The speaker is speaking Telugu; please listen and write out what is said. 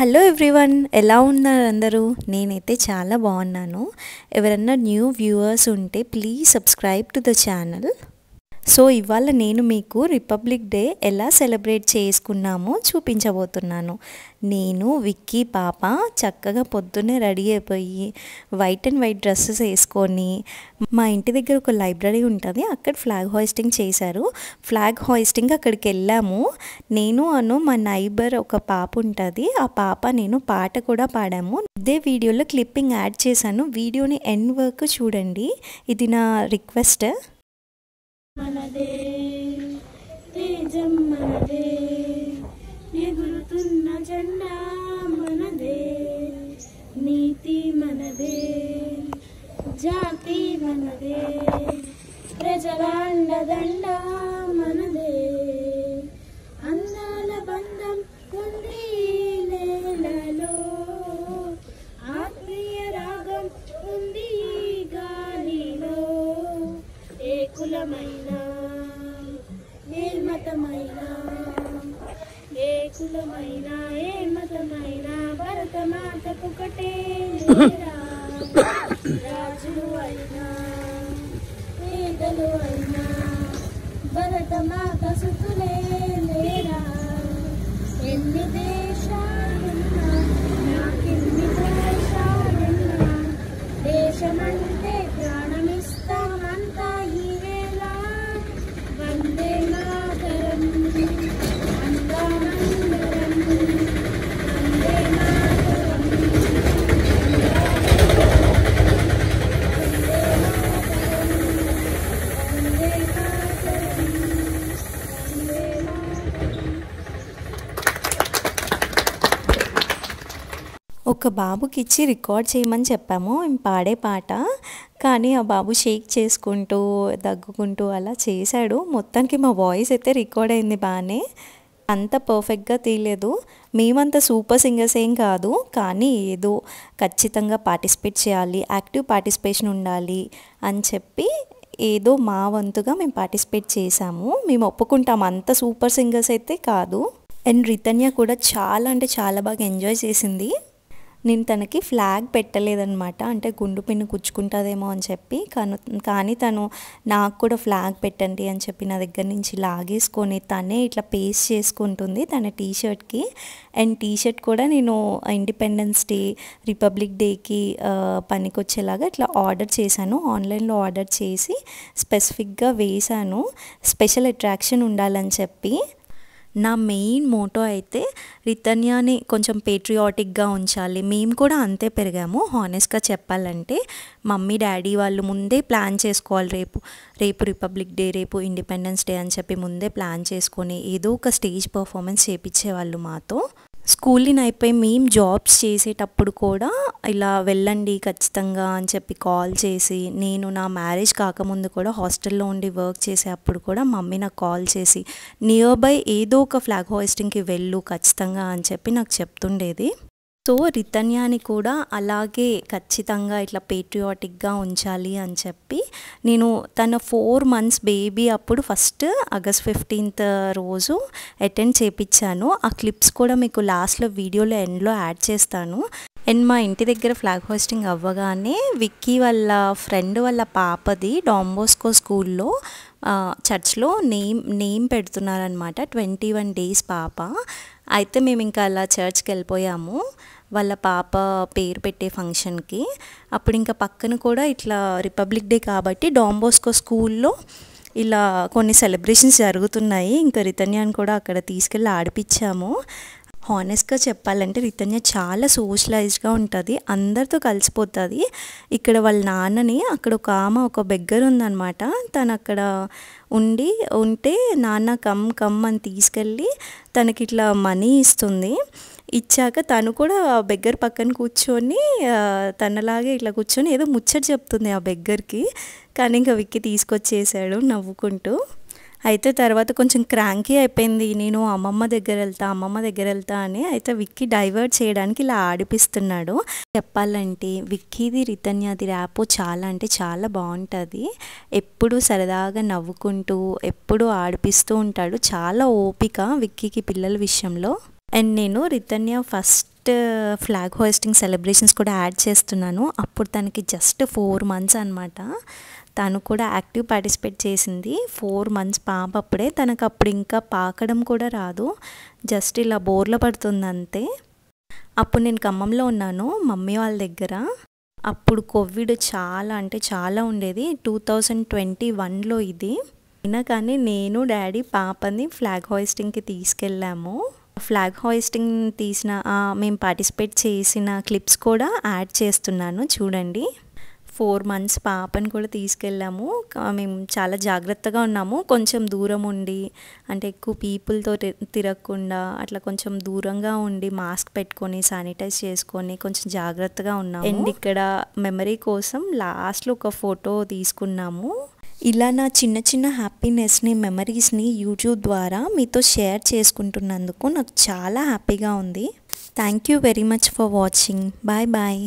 హలో ఎవ్రీవన్ ఎలా ఉన్నారు అందరూ నేనైతే చాలా బాగున్నాను ఎవరన్నా న్యూ వ్యూవర్స్ ఉంటే please subscribe to the channel so ఇవాళ నేను మీకు రిపబ్లిక్ డే ఎలా సెలబ్రేట్ చేసుకున్నామో చూపించబోతున్నాను నేను విక్కీ పాప చక్కగా పొద్దున్నే రెడీ అయిపోయి వైట్ అండ్ వైట్ డ్రెస్సెస్ వేసుకొని మా ఇంటి దగ్గర ఒక లైబ్రరీ ఉంటుంది అక్కడ ఫ్లాగ్ హాయిస్టింగ్ చేశారు ఫ్లాగ్ హాయిస్టింగ్ అక్కడికి వెళ్ళాము నేను అను మా నైబర్ ఒక పాప ఉంటుంది ఆ పాప నేను పాట కూడా పాడాము ఇదే వీడియోలో క్లిప్పింగ్ యాడ్ చేశాను వీడియోని ఎండ్ వరకు చూడండి ఇది నా రిక్వెస్ట్ మనదే తేజం మనదే ఎగురుతున్న జెండా మనదే నీతి మనదే జాతి మనదే ప్రజలాండ దండ మనదే పుకటే రాజులు అయినా పేదలు అయినా భరత మాత సుఖ ఒక బాబుకిచ్చి రికార్డ్ చేయమని చెప్పాము పాడే పాట కానీ ఆ బాబు షేక్ చేసుకుంటూ దగ్గుకుంటూ అలా చేశాడు మొత్తానికి మా వాయిస్ అయితే రికార్డ్ అయింది బాగానే అంత పర్ఫెక్ట్గా తీయలేదు మేమంత సూపర్ సింగర్స్ ఏం కాదు కానీ ఏదో ఖచ్చితంగా పార్టిసిపేట్ చేయాలి యాక్టివ్ పార్టిసిపేషన్ ఉండాలి అని చెప్పి ఏదో మా వంతుగా మేము పార్టిసిపేట్ చేశాము మేము ఒప్పుకుంటాం అంత సూపర్ సింగర్స్ అయితే కాదు అండ్ రితన్య కూడా చాలా అంటే చాలా బాగా ఎంజాయ్ చేసింది నేను తనకి ఫ్లాగ్ పెట్టలేదనమాట అంటే గుండు పిన్ను గుచ్చుకుంటుందేమో అని చెప్పి కను కానీ తను నాకు కూడా ఫ్లాగ్ పెట్టండి అని చెప్పి నా దగ్గర నుంచి లాగేసుకొని తనే ఇట్లా పేస్ట్ చేసుకుంటుంది తన టీషర్ట్కి అండ్ టీషర్ట్ కూడా నేను ఇండిపెండెన్స్ డే రిపబ్లిక్ డేకి పనికొచ్చేలాగా ఇట్లా ఆర్డర్ చేశాను ఆన్లైన్లో ఆర్డర్ చేసి స్పెసిఫిక్గా వేశాను స్పెషల్ అట్రాక్షన్ ఉండాలని చెప్పి నా మెయిన్ మోటో అయితే రితన్యాని కొంచెం పేట్రియాటిక్గా ఉంచాలి మేము కూడా అంతే పెరిగాము హానెస్ట్గా చెప్పాలంటే మమ్మీ డాడీ వాళ్ళు ముందే ప్లాన్ చేసుకోవాలి రేపు రేపు రిపబ్లిక్ డే రేపు ఇండిపెండెన్స్ డే అని చెప్పి ముందే ప్లాన్ చేసుకొని ఏదో ఒక స్టేజ్ పర్ఫార్మెన్స్ చేయించేవాళ్ళు మాతో స్కూల్ని అయిపోయి మేము జాబ్స్ చేసేటప్పుడు కూడా ఇలా వెళ్ళండి ఖచ్చితంగా అని చెప్పి కాల్ చేసి నేను నా మ్యారేజ్ కాకముందు కూడా హాస్టల్లో ఉండి వర్క్ చేసే అప్పుడు కూడా మమ్మీ నాకు కాల్ చేసి నియర్ బై ఏదో ఒక ఫ్లాగ్ హోస్టింగ్కి వెళ్ళు ఖచ్చితంగా అని చెప్పి నాకు చెప్తుండేది సో రితన్యాని కూడా అలాగే ఖచ్చితంగా ఇట్లా పేట్రియాటిక్గా ఉంచాలి అని చెప్పి నేను తన ఫోర్ మంత్స్ బేబీ అప్పుడు ఫస్ట్ ఆగస్ట్ ఫిఫ్టీన్త్ రోజు అటెండ్ చేపించాను ఆ క్లిప్స్ కూడా మీకు లాస్ట్లో వీడియోలో ఎండ్లో యాడ్ చేస్తాను అండ్ మా ఇంటి దగ్గర ఫ్లాగ్ హోస్టింగ్ అవ్వగానే విక్కీ వాళ్ళ ఫ్రెండ్ వాళ్ళ పాపది డాంబోస్కో స్కూల్లో చర్చ్లో నేమ్ నేమ్ పెడుతున్నారనమాట ట్వంటీ వన్ డేస్ పాప అయితే మేము ఇంకా అలా చర్చ్కి వెళ్ళిపోయాము వాళ్ళ పాప పేరు పెట్టే ఫంక్షన్కి అప్పుడు ఇంకా పక్కన కూడా ఇట్లా రిపబ్లిక్ డే కాబట్టి డాంబోస్కో స్కూల్లో ఇలా కొన్ని సెలబ్రేషన్స్ జరుగుతున్నాయి ఇంకా రితన్యాన్ని కూడా అక్కడ తీసుకెళ్ళి ఆడిపించాము హానెస్ట్గా చెప్పాలంటే రితన్య చాలా సోషలైజ్డ్గా ఉంటుంది అందరితో కలిసిపోతుంది ఇక్కడ వాళ్ళ నాన్నని అక్కడ ఒక ఆమె ఒక బెగ్గర్ ఉందనమాట తను అక్కడ ఉండి ఉంటే నాన్న కమ్ కమ్ అని తీసుకెళ్ళి తనకి ఇట్లా మనీ ఇస్తుంది ఇచ్చాక తను కూడా ఆ బెగ్గర్ పక్కన కూర్చొని తనలాగే ఇట్లా కూర్చొని ఏదో ముచ్చట చెప్తుంది ఆ బెగ్గర్కి కానీ ఇంకా విక్కి తీసుకొచ్చేసాడు నవ్వుకుంటూ అయితే తర్వాత కొంచెం క్రాంకీ అయిపోయింది నేను అమ్మమ్మ దగ్గర వెళ్తా అమ్మమ్మ దగ్గర వెళ్తా అని అయితే విక్కీ డైవర్ట్ చేయడానికి ఇలా ఆడిపిస్తున్నాడు చెప్పాలంటే విక్కీది రితన్యాది ర్యాప్ చాలా అంటే చాలా బాగుంటుంది ఎప్పుడు సరదాగా నవ్వుకుంటూ ఎప్పుడు ఆడిపిస్తూ ఉంటాడు చాలా ఓపిక విక్కీకి పిల్లల విషయంలో అండ్ నేను Rithanya first flag hosting celebrations కూడా యాడ్ చేస్తున్నాను అప్పుడు తనకి జస్ట్ ఫోర్ మంత్స్ అనమాట తను కూడా యాక్టివ్ పార్టిసిపేట్ చేసింది ఫోర్ మంత్స్ పాప అప్పుడే తనకు అప్పుడు ఇంకా పాకడం కూడా రాదు జస్ట్ ఇలా బోర్లో పడుతుంది అంతే అప్పుడు నేను ఖమ్మంలో ఉన్నాను మమ్మీ వాళ్ళ దగ్గర అప్పుడు కోవిడ్ చాలా అంటే చాలా ఉండేది టూ థౌజండ్ ట్వంటీ వన్లో ఇది అయినా కానీ నేను డాడీ పాపని ఫ్లాగ్ హాయిస్టింగ్కి తీసుకెళ్ళాము ఫ్లాగ్ హాయిస్టింగ్ తీసిన మేము పార్టిసిపేట్ చేసిన క్లిప్స్ కూడా యాడ్ చేస్తున్నాను చూడండి ఫోర్ మంత్స్ పాపని కూడా తీసుకెళ్ళాము మేము చాలా జాగ్రత్తగా ఉన్నాము కొంచెం దూరం ఉండి అంటే ఎక్కువ పీపుల్తో తిరగకుండా అట్లా కొంచెం దూరంగా ఉండి మాస్క్ పెట్టుకొని శానిటైజ్ చేసుకొని కొంచెం జాగ్రత్తగా ఉన్నాము అండ్ ఇక్కడ మెమరీ కోసం లాస్ట్లో ఒక ఫోటో తీసుకున్నాము ఇలా నా చిన్న చిన్న హ్యాపీనెస్ని మెమరీస్ని యూట్యూబ్ ద్వారా మీతో షేర్ చేసుకుంటున్నందుకు నాకు చాలా హ్యాపీగా ఉంది thank you very much for watching bye bye